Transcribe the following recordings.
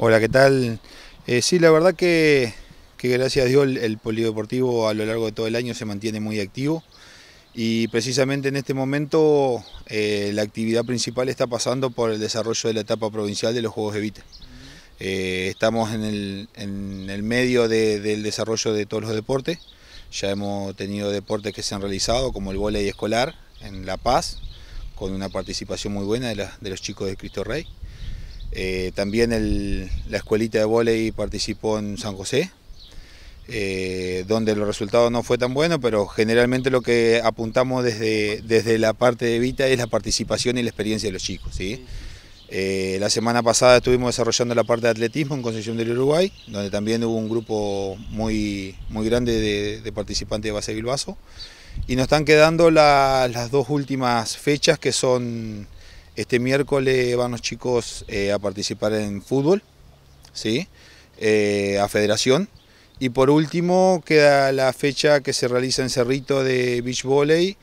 Hola, ¿qué tal? Eh, sí, la verdad que, gracias a Dios el, polideportivo a lo largo de todo el año se mantiene muy activo y precisamente en este momento eh, la actividad principal está pasando por el desarrollo de la etapa provincial de los Juegos de Eh, estamos en el, en el medio del desarrollo de todos los deportes, ya hemos tenido deportes que se han realizado como el voleibol escolar en La Paz, con una participación muy buena de, de los chicos de Cristo Rey. Eh, también la escuelita de vóley participó en San José, eh, donde los resultados no fue tan bueno, pero generalmente lo que apuntamos desde, desde la parte de Vita es la participación y la experiencia de los chicos. Eh, la semana pasada estuvimos desarrollando la parte de atletismo en Concepción del Uruguay, donde también hubo un grupo muy, muy grande de, participantes de base Bilbaso. Y nos están quedando las dos últimas fechas que son este miércoles van los chicos eh, a participar en fútbol, ¿sí? Eh, a federación. Y por último queda la fecha que se realiza en Cerrito de Beach Volley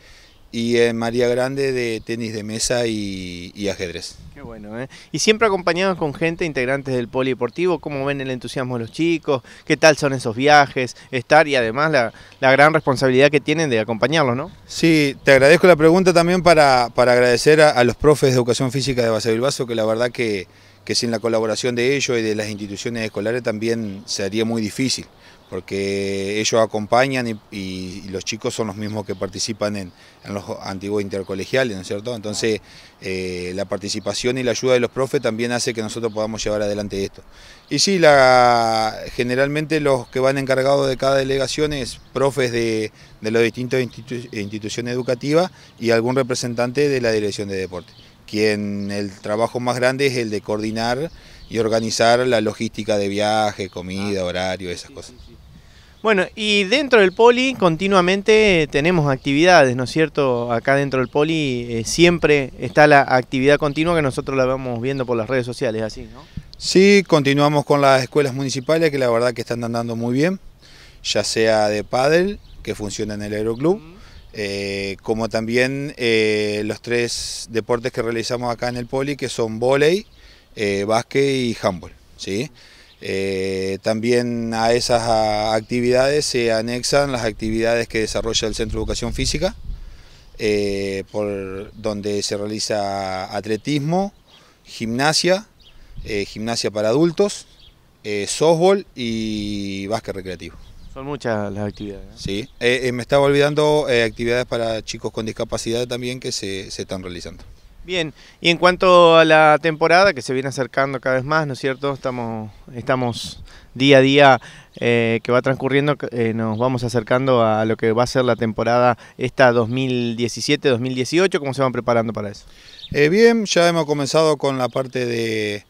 y en María Grande de tenis de mesa y, ajedrez. Qué bueno, ¿eh? Y siempre acompañados con gente, integrantes del polideportivo, ¿cómo ven el entusiasmo de los chicos? ¿Qué tal son esos viajes? Estar y además la, gran responsabilidad que tienen de acompañarlos, ¿no? Sí, te agradezco la pregunta también para, agradecer a, los profes de Educación Física de Vaso, que la verdad que que sin la colaboración de ellos y de las instituciones escolares también sería muy difícil, porque ellos acompañan y, los chicos son los mismos que participan en, los antiguos intercolegiales, ¿no es cierto? Entonces, eh, la participación y la ayuda de los profes también hace que nosotros podamos llevar adelante esto. Y sí, generalmente los que van encargados de cada delegación es profes de, de las distintas instituciones educativas y algún representante de la dirección de deporte quien el trabajo más grande es el de coordinar y organizar la logística de viaje, comida, ah. horario, esas cosas. Bueno, y dentro del poli continuamente tenemos actividades, ¿no es cierto? Acá dentro del poli eh, siempre está la actividad continua que nosotros la vamos viendo por las redes sociales, así, ¿no? Sí, continuamos con las escuelas municipales que la verdad que están andando muy bien, ya sea de pádel, que funciona en el aeroclub, mm. Eh, como también eh, los tres deportes que realizamos acá en el poli, que son volei, eh, básquet y handball. ¿sí? también a esas actividades se anexan las actividades que desarrolla el Centro de Educación Física, por, donde se realiza atletismo, gimnasia, gimnasia para adultos, softball y básquet recreativo. Son muchas las actividades. Sí, eh, eh, me estaba olvidando eh, actividades para chicos con discapacidad también que se, están realizando. Bien, y en cuanto a la temporada que se viene acercando cada vez más, ¿no es cierto? Estamos, estamos día a día que va transcurriendo, nos vamos acercando a lo que va a ser la temporada esta 2017-2018, ¿cómo se van preparando para eso? bien, ya hemos comenzado con la parte de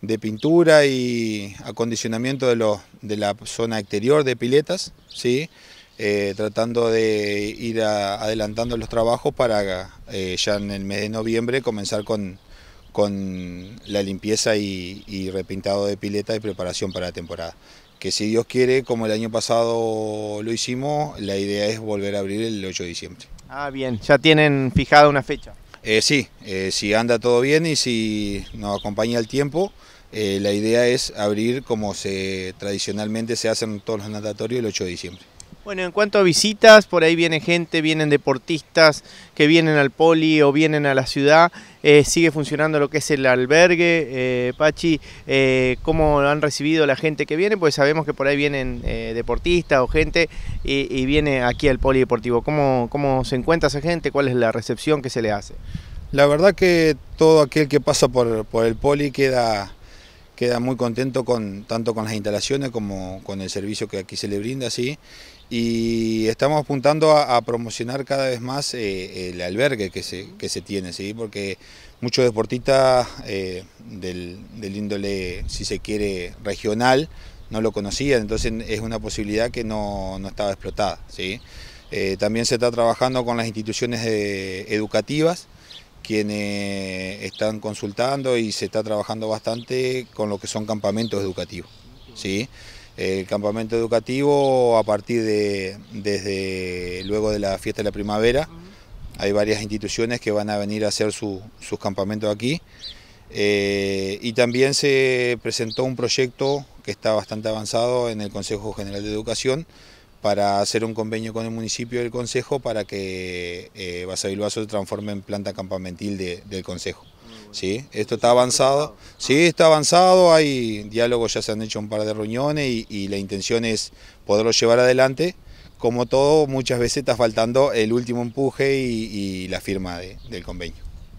de pintura y acondicionamiento de, los, de la zona exterior de piletas, ¿sí? Eh, tratando de ir adelantando los trabajos para eh, ya en el mes de noviembre comenzar con, con la limpieza y, repintado de piletas y preparación para la temporada. Que si Dios quiere, como el año pasado lo hicimos, la idea es volver a abrir el 8 de diciembre. Ah, bien, ya tienen fijada una fecha. Eh, sí, eh, si anda todo bien y si nos acompaña el tiempo, eh, la idea es abrir como se tradicionalmente se hacen todos los natatorios el 8 de diciembre. Bueno, en cuanto a visitas, por ahí viene gente, vienen deportistas que vienen al poli o vienen a la ciudad. Eh, sigue funcionando lo que es el albergue. Eh, Pachi, eh, ¿cómo han recibido la gente que viene? Pues sabemos que por ahí vienen deportistas o gente y, viene aquí al polideportivo. ¿Cómo, ¿Cómo se encuentra esa gente? ¿Cuál es la recepción que se le hace? La verdad que todo aquel que pasa por, por el poli queda queda muy contento con tanto con las instalaciones como con el servicio que aquí se le brinda, sí, y estamos apuntando a, promocionar cada vez más eh, el albergue que se, que se tiene, ¿sí? porque muchos deportistas eh, del, índole, si se quiere, regional, no lo conocían, entonces es una posibilidad que no, estaba explotada. ¿sí? Eh, también se está trabajando con las instituciones educativas, quienes están consultando y se está trabajando bastante con lo que son campamentos educativos. ¿sí? El campamento educativo a partir de, desde luego de la fiesta de la primavera, hay varias instituciones que van a venir a hacer sus campamentos aquí. Eh, y también se presentó un proyecto que está bastante avanzado en el Consejo General de Educación para hacer un convenio con el municipio del consejo para que eh, Basavilbaso se transforme en planta campamentil del consejo. ¿sí? Esto está avanzado, sí, está avanzado, hay diálogos, ya se han hecho un par de reuniones y, la intención es poderlo llevar adelante. Como todo, muchas veces está faltando el último empuje y, la firma del convenio.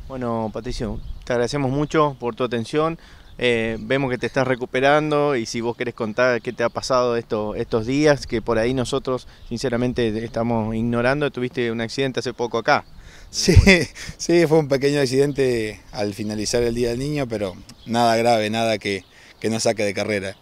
Bueno, Patricio, te agradecemos mucho por tu atención. Eh, vemos que te estás recuperando y si vos querés contar qué te ha pasado estos días, que por ahí nosotros sinceramente estamos ignorando, tuviste un accidente hace poco acá. Sí, sí, fue un pequeño accidente al finalizar el Día del Niño, pero nada grave, nada que, que nos saque de carrera.